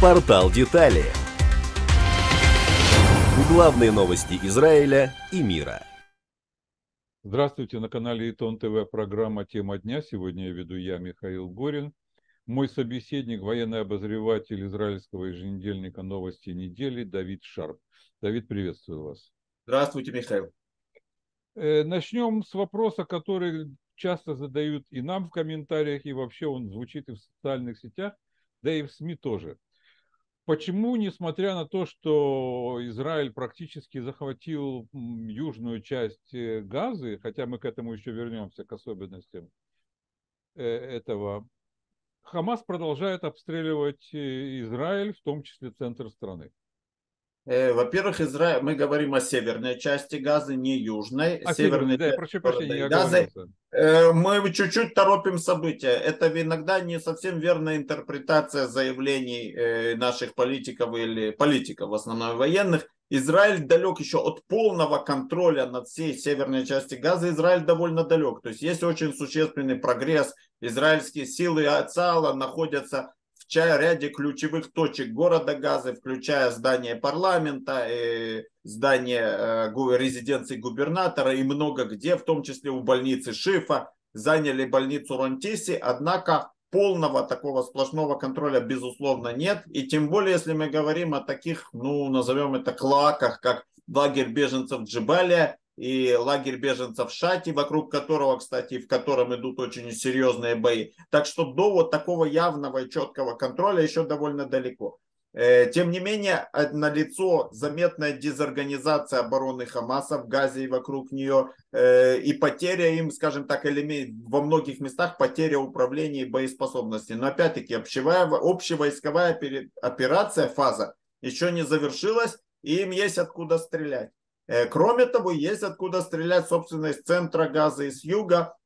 Портал детали. Главные новости Израиля и мира. Здравствуйте, на канале Итон ТВ программа «Тема дня». Сегодня я веду я, Михаил Горин. Мой собеседник – военный обозреватель израильского еженедельника «Новости недели» Давид Шарп. Давид, приветствую вас. Здравствуйте, Михаил. Э, начнем с вопроса, который часто задают и нам в комментариях, и вообще он звучит и в социальных сетях, да и в СМИ тоже. Почему, несмотря на то, что Израиль практически захватил южную часть э, Газы, хотя мы к этому еще вернемся, к особенностям э, этого Хамас продолжает обстреливать э, Израиль, в том числе центр страны. Э, во-первых, Израиль, мы говорим о северной части Газы, не южной. А северной да, прошу прощения, Газы. Э, мы чуть-чуть торопим события. Это иногда не совсем верная интерпретация заявлений наших политиков или политиков, в основном военных. Израиль далек еще от полного контроля над всей северной части Газа. Израиль довольно далек. То есть есть очень существенный прогресс. Израильские силы Ацала находятся в ряде ключевых точек города Газы, включая здание парламента, э, здание э, резиденции губернатора и много где, в том числе у больницы Шифа, заняли больницу Ронтиси. Однако полного такого сплошного контроля, безусловно, нет. И тем более, если мы говорим о таких, ну, назовем это клаках, как лагерь беженцев Джибалия и лагерь беженцев Шати, вокруг которого, кстати, в котором идут очень серьезные бои. Так что до вот такого явного и четкого контроля еще довольно далеко. Э, тем не менее, на лицо заметная дезорганизация обороны Хамаса в Газе и вокруг нее, э, и потеря им, скажем так, элемент, во многих местах потеря управления и боеспособности. Но опять-таки, общевойсковая операция, фаза, еще не завершилась, и им есть откуда стрелять. Э, кроме того, есть откуда стрелять, собственно, из центра Газа и с юга,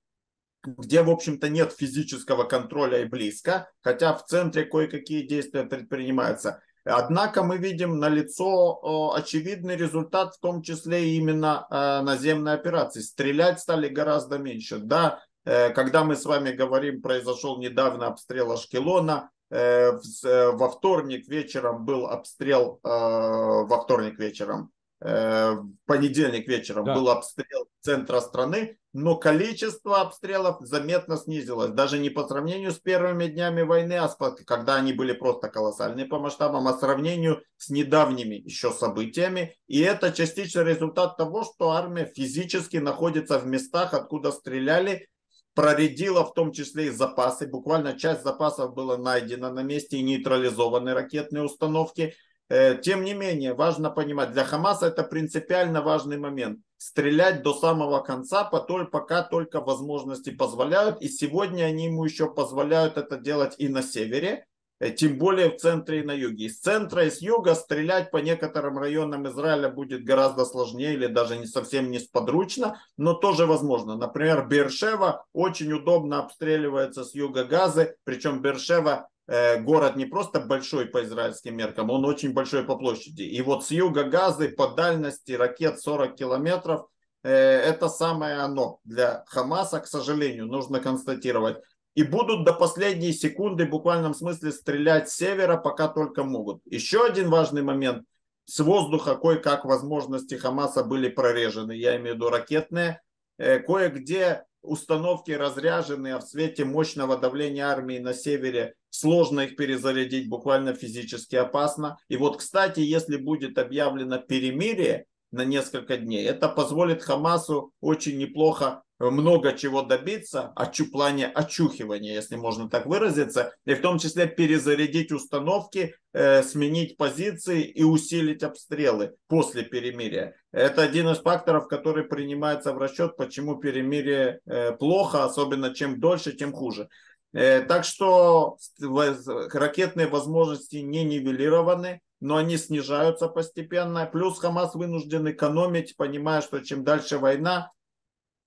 где, в общем-то, нет физического контроля и близко, хотя в центре кое-какие действия предпринимаются. Однако мы видим на лицо очевидный результат, в том числе именно э, наземной операции. Стрелять стали гораздо меньше. Да, э, когда мы с вами говорим, произошел недавно обстрел Ашкелона, э, во вторник вечером был обстрел, во вторник вечером, в понедельник вечером да. был обстрел центра страны но количество обстрелов заметно снизилось. Даже не по сравнению с первыми днями войны, а с, когда они были просто колоссальные по масштабам, а сравнению с недавними еще событиями. И это частично результат того, что армия физически находится в местах, откуда стреляли, проредила в том числе и запасы. Буквально часть запасов была найдена на месте и нейтрализованы ракетные установки. Э, тем не менее, важно понимать, для Хамаса это принципиально важный момент. Стрелять до самого конца, пока только возможности позволяют. И сегодня они ему еще позволяют это делать и на севере, э, тем более в центре и на юге. Из центра и с юга стрелять по некоторым районам Израиля будет гораздо сложнее или даже не совсем несподручно, но тоже возможно. Например, Бершева очень удобно обстреливается с юга Газы, причем Бершева Э, город не просто большой по израильским меркам, он очень большой по площади. И вот с юга Газы по дальности ракет 40 километров, э, это самое оно для Хамаса, к сожалению, нужно констатировать. И будут до последней секунды в буквальном смысле стрелять с севера, пока только могут. Еще один важный момент. С воздуха кое-как возможности Хамаса были прорежены, я имею в виду ракетные. Э, кое-где установки разряжены, а в свете мощного давления армии на севере сложно их перезарядить, буквально физически опасно. И вот, кстати, если будет объявлено перемирие на несколько дней, это позволит Хамасу очень неплохо много чего добиться в плане очухивания, если можно так выразиться, и в том числе перезарядить установки, э, сменить позиции и усилить обстрелы после перемирия. Это один из факторов, который принимается в расчет, почему перемирие э, плохо, особенно чем дольше, тем хуже. Э, так что ракетные возможности не нивелированы, но они снижаются постепенно. Плюс Хамас вынужден экономить, понимая, что чем дальше война,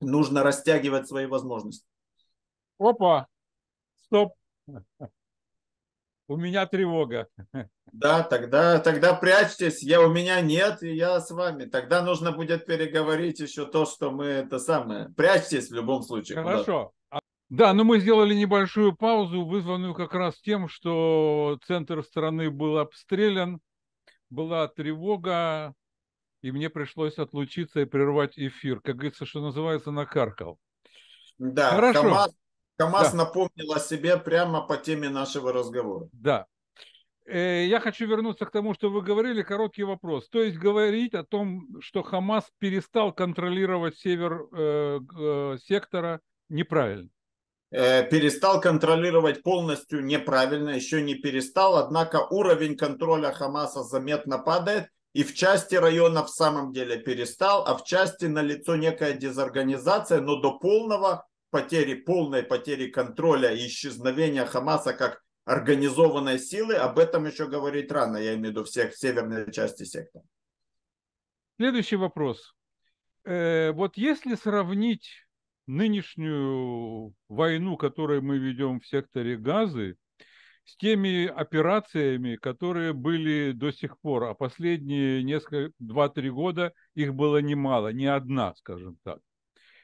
нужно растягивать свои возможности. Опа, стоп. У меня тревога. Да, тогда, тогда прячьтесь. Я у меня нет, и я с вами. Тогда нужно будет переговорить еще то, что мы это самое. Прячьтесь в любом случае. Хорошо. А, да, но ну мы сделали небольшую паузу, вызванную как раз тем, что центр страны был обстрелян, была тревога, и мне пришлось отлучиться и прервать эфир. Как говорится, что называется, накаркал. Да, Хорошо. КамАЗ, КамАЗ да. напомнил о себе прямо по теме нашего разговора. Да. Э, я хочу вернуться к тому, что вы говорили, короткий вопрос. То есть говорить о том, что Хамас перестал контролировать север э, э, сектора, неправильно э, перестал контролировать полностью неправильно, еще не перестал, однако уровень контроля Хамаса заметно падает, и в части района в самом деле перестал, а в части налицо некая дезорганизация, но до полного потери, полной потери контроля и исчезновения Хамаса как организованной силы, об этом еще говорить рано, я имею в виду всех в северной части сектора. Следующий вопрос. Э, вот если сравнить нынешнюю войну, которую мы ведем в секторе Газы, с теми операциями, которые были до сих пор, а последние несколько, 2-3 года их было немало, не одна, скажем так,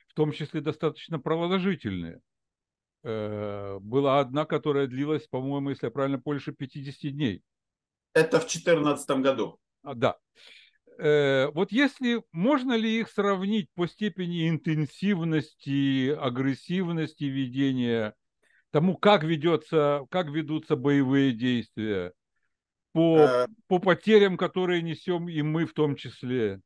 в том числе достаточно продолжительные. Э, была одна, которая длилась, по-моему, если я правильно, больше 50 дней. Это в 2014 году. А, да. Э, вот если можно ли их сравнить по степени интенсивности, агрессивности ведения тому, как ведется, как ведутся боевые действия, по, э, по потерям, которые несем и мы в том числе.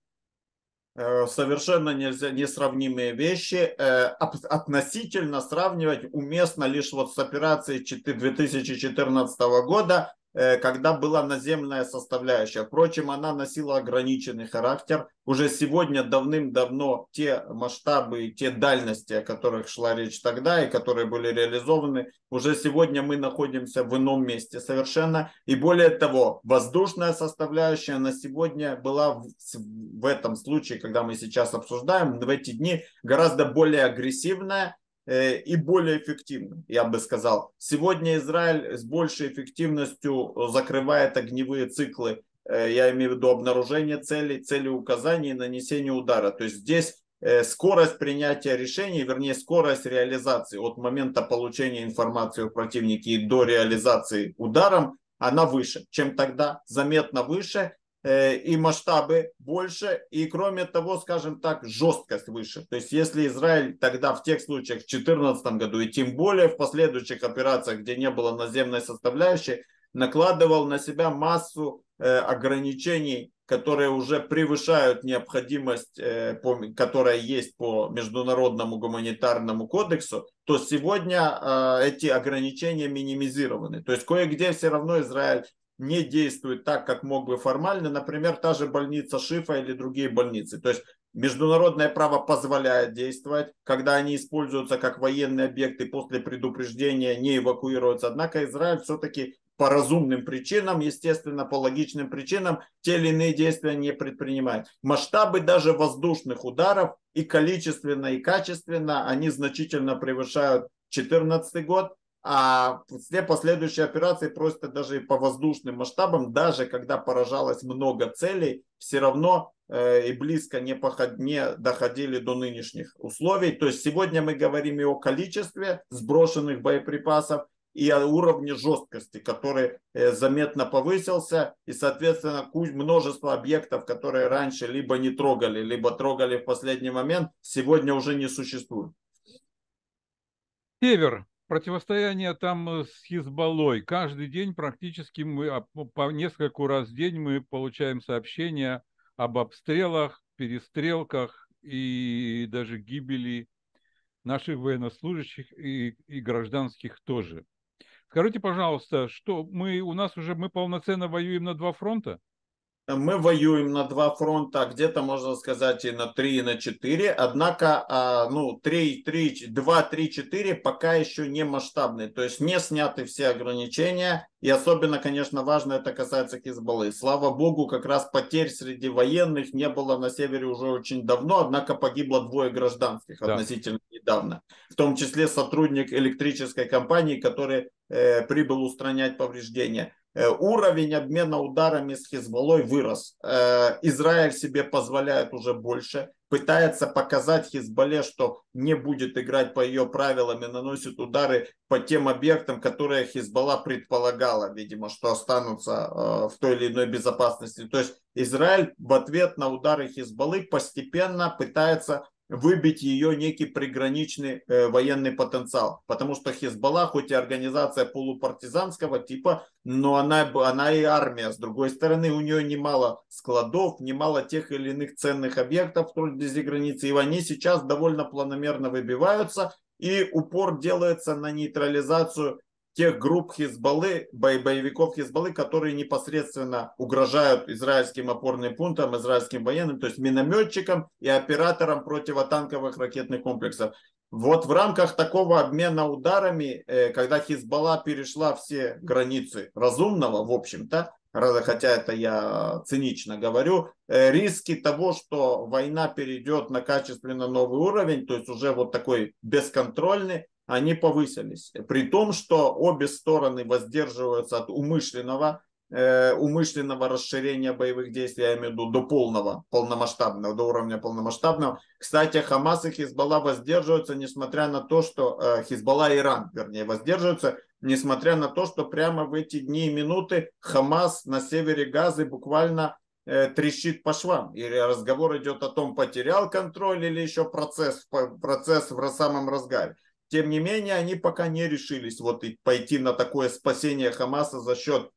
Э, совершенно нельзя, несравнимые вещи. Э, относительно сравнивать уместно лишь вот с операцией 2014 года, Э, когда была наземная составляющая. Впрочем, она носила ограниченный характер. Уже сегодня давным-давно те масштабы, те дальности, о которых шла речь тогда и которые были реализованы, уже сегодня мы находимся в ином месте совершенно. И более того, воздушная составляющая на сегодня была в, в этом случае, когда мы сейчас обсуждаем, в эти дни гораздо более агрессивная Э, и более эффективным, я бы сказал. Сегодня Израиль с большей эффективностью э, закрывает огневые циклы, э, я имею в виду обнаружение целей, цели указаний и нанесение удара. То есть здесь скорость принятия решений, вернее скорость реализации от момента получения информации о противнике до реализации ударом, она выше, чем тогда, заметно выше, Э, и масштабы больше, и кроме того, скажем так, жесткость выше. То есть если Израиль тогда в тех случаях в 2014 году, и тем более в последующих операциях, где не было наземной составляющей, накладывал на себя массу э, ограничений, которые уже превышают необходимость, э, по, которая есть по международному гуманитарному кодексу, то сегодня э, эти ограничения минимизированы. То есть кое-где все равно Израиль не действует так, как мог бы формально, например, та же больница Шифа или другие больницы. То есть международное право позволяет действовать, когда они используются как военные объекты после предупреждения не эвакуируются. Однако Израиль все-таки по разумным причинам, естественно, по логичным причинам, те или иные действия не предпринимает. Масштабы даже воздушных ударов и количественно, и качественно, они значительно превышают 2014 год, а все последующие операции просто даже по воздушным масштабам, даже когда поражалось много целей, все равно э, и близко не, поход, не доходили до нынешних условий. То есть сегодня мы говорим и о количестве сброшенных боеприпасов, и о уровне жесткости, который э, заметно повысился, и, соответственно, множество объектов, которые раньше либо не трогали, либо трогали в последний момент, сегодня уже не существует. Север противостояние там э, с Хизбаллой. Каждый день практически мы ну, по нескольку раз в день мы получаем сообщения об обстрелах, перестрелках и даже гибели наших военнослужащих и, и гражданских тоже. Скажите, пожалуйста, что мы у нас уже мы полноценно воюем на два фронта? мы воюем на два фронта, а где-то можно сказать и на три, и на четыре. Однако, а, ну, три, три, два, три, четыре пока еще не масштабные. То есть не сняты все ограничения. И особенно, конечно, важно это касается Хизбаллы. Слава богу, как раз потерь среди военных не было на севере уже очень давно. Однако погибло двое гражданских да. относительно недавно. В том числе сотрудник электрической компании, который э, прибыл устранять повреждения. Э, уровень обмена ударами с Хизбаллой вырос. Э, Израиль себе позволяет уже больше, пытается показать Хизбалле, что не будет играть по ее правилам и наносит удары по тем объектам, которые Хизбалла предполагала, видимо, что останутся э, в той или иной безопасности. То есть Израиль в ответ на удары Хизбаллы постепенно пытается выбить ее некий приграничный э, военный потенциал. Потому что Хизбалла, хоть и организация полупартизанского типа, но она, она и армия. С другой стороны, у нее немало складов, немало тех или иных ценных объектов вблизи границы. И они сейчас довольно планомерно выбиваются. И упор делается на нейтрализацию тех групп Хизбаллы, боевиков Хизбаллы, которые непосредственно угрожают израильским опорным пунктам, израильским военным, то есть минометчикам и операторам противотанковых ракетных комплексов. Вот в рамках такого обмена ударами, э, когда Хизбалла перешла все границы разумного, в общем-то, хотя это я цинично говорю, э, риски того, что война перейдет на качественно новый уровень, то есть уже вот такой бесконтрольный, они повысились. При том, что обе стороны воздерживаются от умышленного э, умышленного расширения боевых действий, я имею в виду до полного, полномасштабного, до уровня полномасштабного. Кстати, Хамас и Хизбалла воздерживаются, несмотря на то, что э, Хизбалла и Иран, вернее, воздерживаются, несмотря на то, что прямо в эти дни и минуты Хамас на севере Газы буквально э, трещит по швам. И разговор идет о том, потерял контроль или еще процесс, процесс в самом разгаре. Тем не менее, они пока не решились вот пойти на такое спасение Хамаса за счет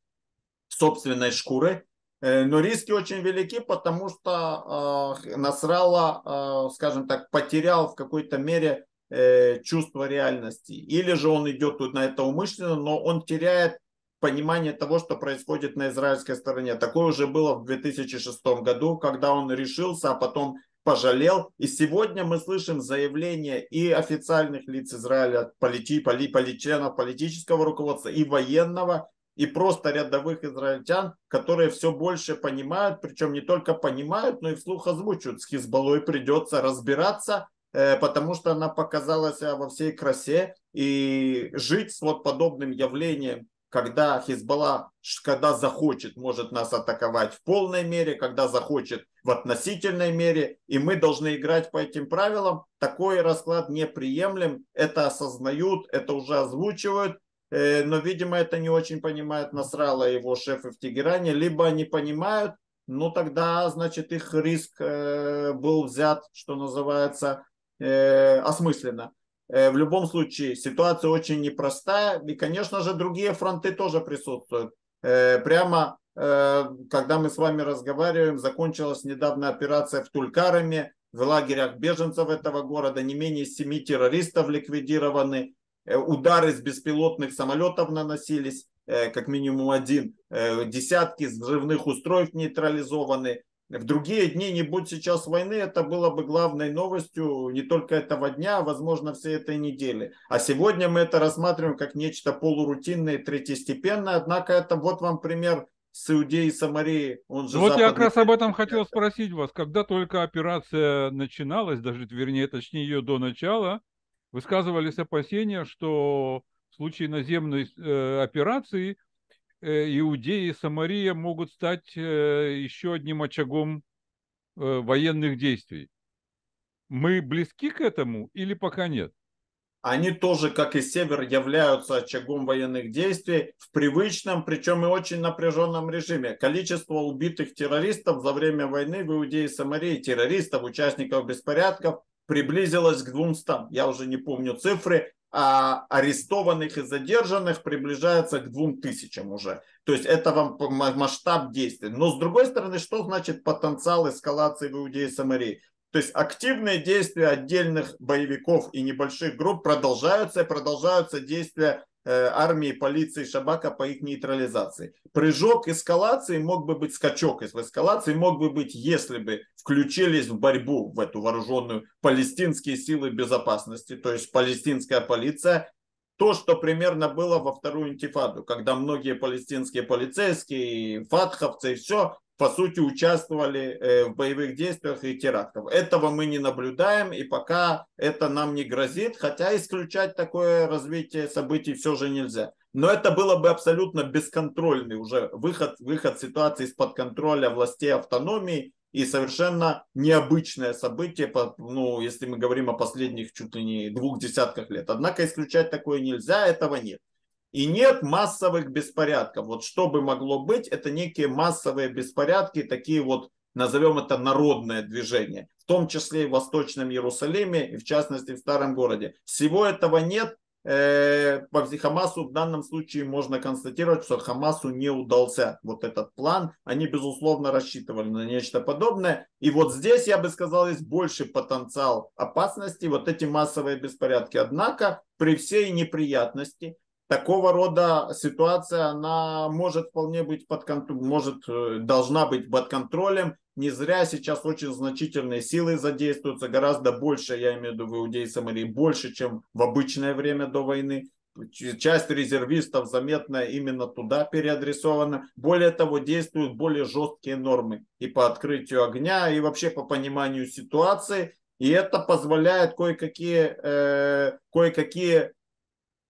собственной шкуры. Э, но риски очень велики, потому что а, Насрала, скажем так, потерял в какой-то мере э, чувство реальности. Или же он идет тут на это умышленно, но он теряет понимание того, что происходит на израильской стороне. Такое уже было в 2006 году, когда он решился, а потом пожалел. И сегодня мы слышим заявления и официальных лиц Израиля, полити, поли, политчанов, политического руководства, и военного, и просто рядовых израильтян, которые все больше понимают, причем не только понимают, но и вслух озвучивают. С Хизбаллой придется разбираться, э, потому что она показалась э, во всей красе, и жить с вот подобным явлением когда Хизбалла, когда захочет, может нас атаковать в полной мере, когда захочет в относительной мере, и мы должны играть по этим правилам. Такой расклад неприемлем, это осознают, это уже озвучивают, э, но, видимо, это не очень понимают Насрала и его шефы в Тегеране, либо они понимают, но ну, тогда, значит, их риск э, был взят, что называется, э, осмысленно. Э, в любом случае ситуация очень непростая. И, конечно же, другие фронты тоже присутствуют. Э, прямо э, когда мы с вами разговариваем, закончилась недавно операция в Тулькараме, в лагерях беженцев этого города не менее семи террористов ликвидированы, удары с беспилотных самолетов наносились, как минимум один, десятки взрывных устройств нейтрализованы, в другие дни, не будь сейчас войны, это было бы главной новостью не только этого дня, а, возможно, всей этой недели. А сегодня мы это рассматриваем как нечто полурутинное, третьестепенное. Однако это вот вам пример с Иудеей и Самарии. Он же вот я как раз об этом хотел спросить вас. Когда только операция начиналась, даже вернее, точнее ее до начала, высказывались опасения, что в случае наземной э, операции – Э, Иудея и Самария могут стать э, еще одним очагом э, военных действий. Мы близки к этому или пока нет? Они тоже, как и север, являются очагом военных действий в привычном, причем и очень напряженном режиме. Количество убитых террористов за время войны в Иудее и Самарии, террористов, участников беспорядков, приблизилось к 200. Я уже не помню цифры, а арестованных и задержанных приближается к двум тысячам уже. То есть это вам масштаб действий. Но с другой стороны, что значит потенциал эскалации в Иудее и Самарии? То есть активные действия отдельных боевиков и небольших групп продолжаются, и продолжаются действия Э, армии, полиции, Шабака по их нейтрализации. Прыжок эскалации мог бы быть, скачок из эскалации мог бы быть, если бы включились в борьбу в эту вооруженную палестинские силы безопасности, то есть палестинская полиция, то, что примерно было во вторую интифаду, когда многие палестинские полицейские, фатховцы и все по сути, участвовали э, в боевых действиях и терактов Этого мы не наблюдаем, и пока это нам не грозит, хотя исключать такое развитие событий все же нельзя. Но это было бы абсолютно бесконтрольный уже выход, выход ситуации из-под контроля властей автономии и совершенно необычное событие, ну, если мы говорим о последних чуть ли не двух десятках лет. Однако исключать такое нельзя, этого нет. И нет массовых беспорядков. Вот что бы могло быть, это некие массовые беспорядки, такие вот, назовем это народное движение, в том числе и в Восточном Иерусалиме, и в частности в Старом городе. Всего этого нет. Э, по Хамасу в данном случае можно констатировать, что Хамасу не удался вот этот план. Они, безусловно, рассчитывали на нечто подобное. И вот здесь, я бы сказал, есть больший потенциал опасности, вот эти массовые беспорядки. Однако, при всей неприятности, такого рода ситуация, она может вполне быть под контролем, может, э, должна быть под контролем. Не зря сейчас очень значительные силы задействуются, гораздо больше, я имею в виду в Иудеи Самарии, больше, чем в обычное время до войны. Часть резервистов заметно именно туда переадресована. Более того, действуют более жесткие нормы и по открытию огня, и вообще по пониманию ситуации. И это позволяет кое-какие э, кое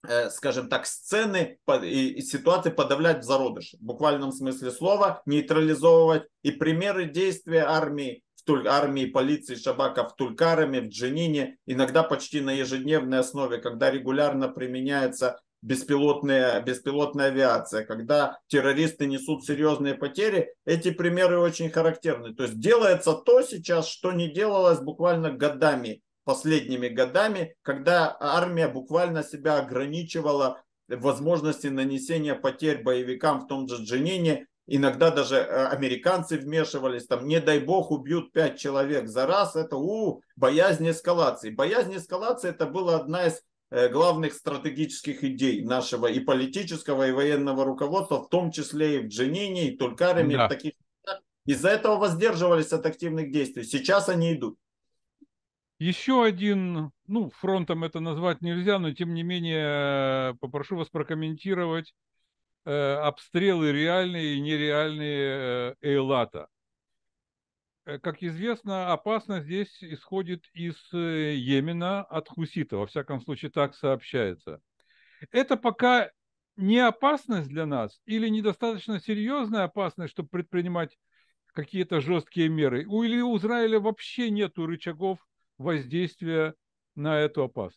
Э, скажем так, сцены и ситуации подавлять в зародыше. В буквальном смысле слова нейтрализовывать. И примеры действия армии, в Туль, армии, полиции, шабака в Тулькараме, в Дженине, иногда почти на ежедневной основе, когда регулярно применяется беспилотная, беспилотная авиация, когда террористы несут серьезные потери, эти примеры очень характерны. То есть делается то сейчас, что не делалось буквально годами последними годами, когда армия буквально себя ограничивала возможности нанесения потерь боевикам в том же Дженине. Иногда даже э, американцы вмешивались, там, не дай бог, убьют пять человек за раз, это у боязнь эскалации. Боязнь эскалации это была одна из э, главных стратегических идей нашего и политического, и военного руководства, в том числе и в Дженине, и Тулькарами, да. и в таких. Из-за этого воздерживались от активных действий. Сейчас они идут. Еще один, ну, фронтом это назвать нельзя, но тем не менее попрошу вас прокомментировать э, обстрелы реальные и нереальные э, Эйлата. Э, как известно, опасность здесь исходит из э, Йемена от Хусита, во всяком случае так сообщается. Это пока не опасность для нас или недостаточно серьезная опасность, чтобы предпринимать какие-то жесткие меры? У, или у Израиля вообще нет рычагов воздействия на эту опасность?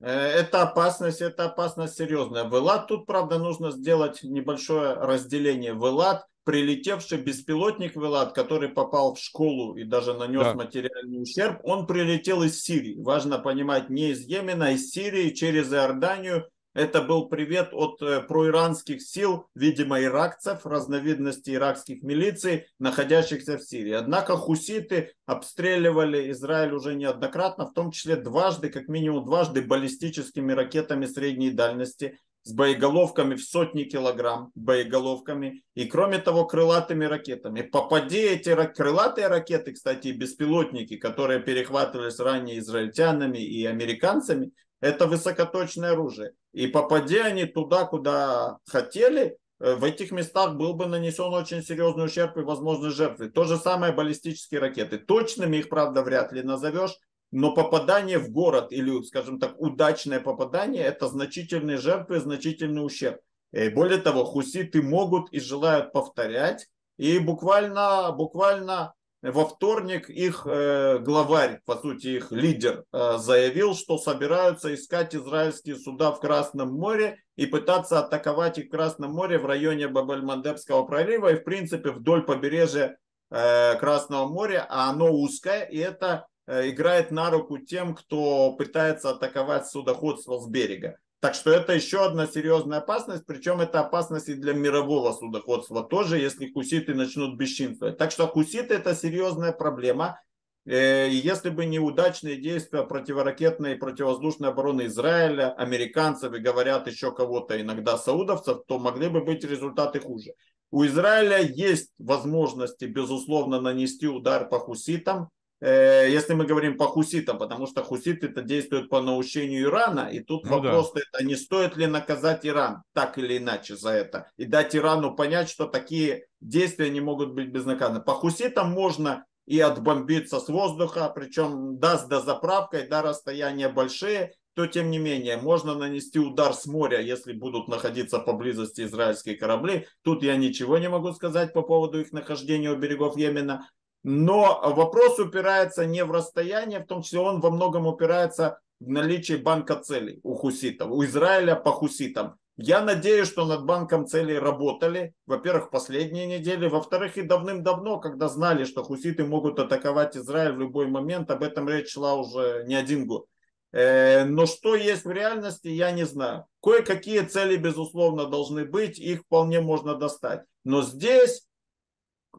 Э, эта опасность, эта опасность серьезная. В ИЛАТ тут, правда, нужно сделать небольшое разделение. В ИЛАТ прилетевший беспилотник в ИЛАТ, который попал в школу и даже нанес да. материальный ущерб, он прилетел из Сирии. Важно понимать, не из Йемена, а из Сирии через Иорданию это был привет от э, проиранских сил, видимо, иракцев, разновидности иракских милиций, находящихся в Сирии. Однако хуситы обстреливали Израиль уже неоднократно, в том числе дважды, как минимум дважды, баллистическими ракетами средней дальности с боеголовками в сотни килограмм, боеголовками, и кроме того крылатыми ракетами. Попади эти крылатые ракеты, кстати, беспилотники, которые перехватывались ранее израильтянами и американцами, это высокоточное оружие. И попади они туда, куда хотели, э, в этих местах был бы нанесен очень серьезный ущерб и возможность жертвы. То же самое баллистические ракеты. Точными их, правда, вряд ли назовешь, но попадание в город или, скажем так, удачное попадание – это значительные жертвы, значительный ущерб. И более того, хуситы могут и желают повторять. И буквально, буквально во вторник их э, главарь, по сути их лидер, э, заявил, что собираются искать израильские суда в Красном море и пытаться атаковать их в Красном море в районе Бабельмандебского пролива и, в принципе, вдоль побережья э, Красного моря, а оно узкое, и это играет на руку тем, кто пытается атаковать судоходство с берега. Так что это еще одна серьезная опасность, причем это опасность и для мирового судоходства тоже, если хуситы начнут бесчинствовать. Так что хуситы это серьезная проблема. Э, если бы не удачные действия противоракетной и противовоздушной обороны Израиля, американцев и говорят еще кого-то, иногда саудовцев, то могли бы быть результаты хуже. У Израиля есть возможности, безусловно, нанести удар по хуситам, Э, если мы говорим по хуситам, потому что хуситы это действуют по наущению Ирана, и тут ну, вопрос да. это не стоит ли наказать Иран так или иначе за это и дать Ирану понять, что такие действия не могут быть безнаказаны. По хуситам можно и отбомбиться с воздуха, причем даст до заправкой, да расстояния большие, то тем не менее можно нанести удар с моря, если будут находиться поблизости израильские корабли. Тут я ничего не могу сказать по поводу их нахождения у берегов Йемена. Но вопрос упирается не в расстояние, в том числе он во многом упирается в наличие банка целей у хуситов, у Израиля по хуситам. Я надеюсь, что над банком целей работали, во-первых, последние недели, во-вторых, и давным-давно, когда знали, что хуситы могут атаковать Израиль в любой момент, об этом речь шла уже не один год. Э, но что есть в реальности, я не знаю. Кое-какие цели, безусловно, должны быть, их вполне можно достать. Но здесь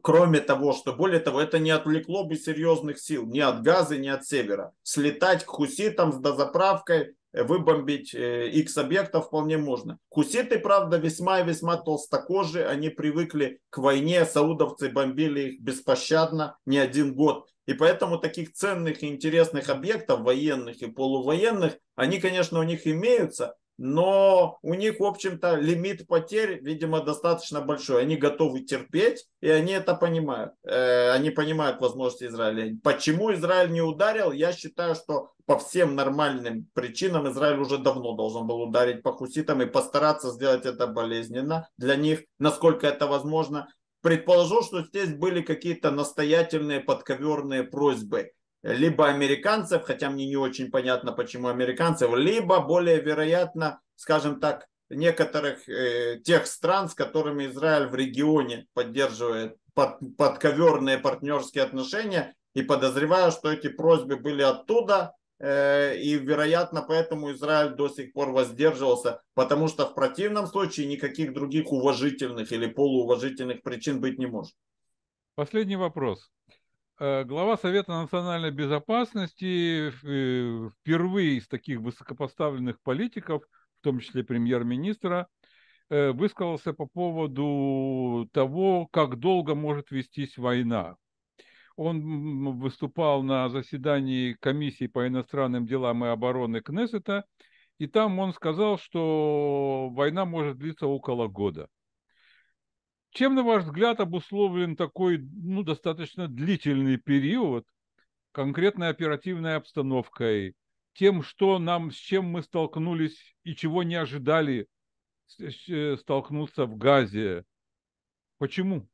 кроме того, что более того, это не отвлекло бы серьезных сил ни от Газа, ни от Севера. Слетать к хуситам с дозаправкой, э, выбомбить X э, объектов вполне можно. Хуситы, правда, весьма и весьма толстокожие, они привыкли к войне, саудовцы бомбили их беспощадно не один год. И поэтому таких ценных и интересных объектов, военных и полувоенных, они, конечно, у них имеются, но у них, в общем-то, лимит потерь, видимо, достаточно большой. Они готовы терпеть, и они это понимают. Э, они понимают возможности Израиля. Почему Израиль не ударил? Я считаю, что по всем нормальным причинам Израиль уже давно должен был ударить по хуситам и постараться сделать это болезненно для них, насколько это возможно. Предположу, что здесь были какие-то настоятельные подковерные просьбы – либо американцев, хотя мне не очень понятно, почему американцев, либо более вероятно, скажем так, некоторых э, тех стран, с которыми Израиль в регионе поддерживает под, подковерные партнерские отношения, и подозреваю, что эти просьбы были оттуда, э, и, вероятно, поэтому Израиль до сих пор воздерживался, потому что в противном случае никаких других уважительных или полууважительных причин быть не может. Последний вопрос. Э, глава Совета национальной безопасности э, впервые из таких высокопоставленных политиков, в том числе премьер-министра, э, высказался по поводу того, как долго может вестись война. Он выступал на заседании комиссии по иностранным делам и обороны Кнессета, и там он сказал, что война может длиться около года. Чем, на ваш взгляд, обусловлен такой ну, достаточно длительный период конкретной оперативной обстановкой, тем, что нам, с чем мы столкнулись и чего не ожидали э, столкнуться в Газе? Почему?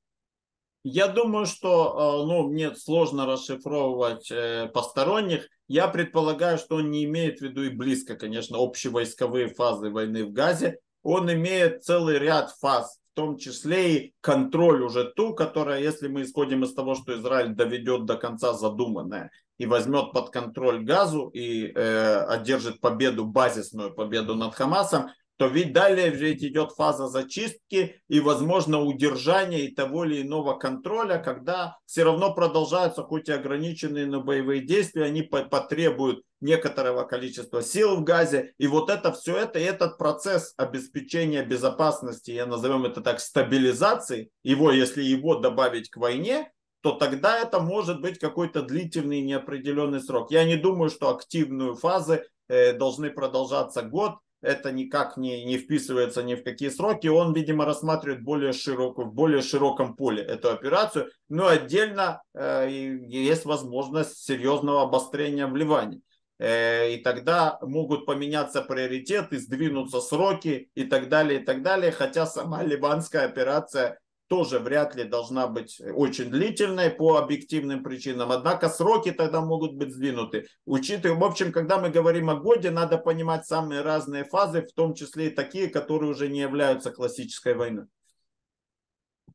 Я думаю, что э, ну, мне сложно расшифровывать э, посторонних. Я предполагаю, что он не имеет в виду и близко, конечно, общевойсковые фазы войны в Газе. Он имеет целый ряд фаз в том числе и контроль уже ту, которая, если мы исходим из того, что Израиль доведет до конца задуманное и возьмет под контроль газу и э, одержит победу, базисную победу над Хамасом, то ведь далее ведь идет фаза зачистки и, возможно, удержания и того или иного контроля, когда все равно продолжаются хоть и ограниченные, но боевые действия, они потребуют некоторого количества сил в Газе. И вот это все это, и этот процесс обеспечения безопасности, я назовем это так, стабилизации, его, если его добавить к войне, то тогда это может быть какой-то длительный неопределенный срок. Я не думаю, что активную фазы э, должны продолжаться год. Это никак не, не вписывается ни в какие сроки. Он, видимо, рассматривает более широкую, в более широком поле эту операцию. Но отдельно э, есть возможность серьезного обострения в Ливане. Э, и тогда могут поменяться приоритеты, сдвинуться сроки и так далее, и так далее. Хотя сама ливанская операция тоже вряд ли должна быть очень длительной по объективным причинам. Однако сроки тогда могут быть сдвинуты. Учитывая, в общем, когда мы говорим о годе, надо понимать самые разные фазы, в том числе и такие, которые уже не являются классической войной.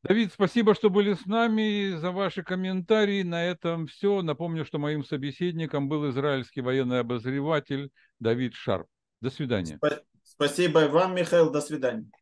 Давид, спасибо, что были с нами, и за ваши комментарии. На этом все. Напомню, что моим собеседником был израильский военный обозреватель Давид Шарп. До свидания. Спасибо вам, Михаил. До свидания.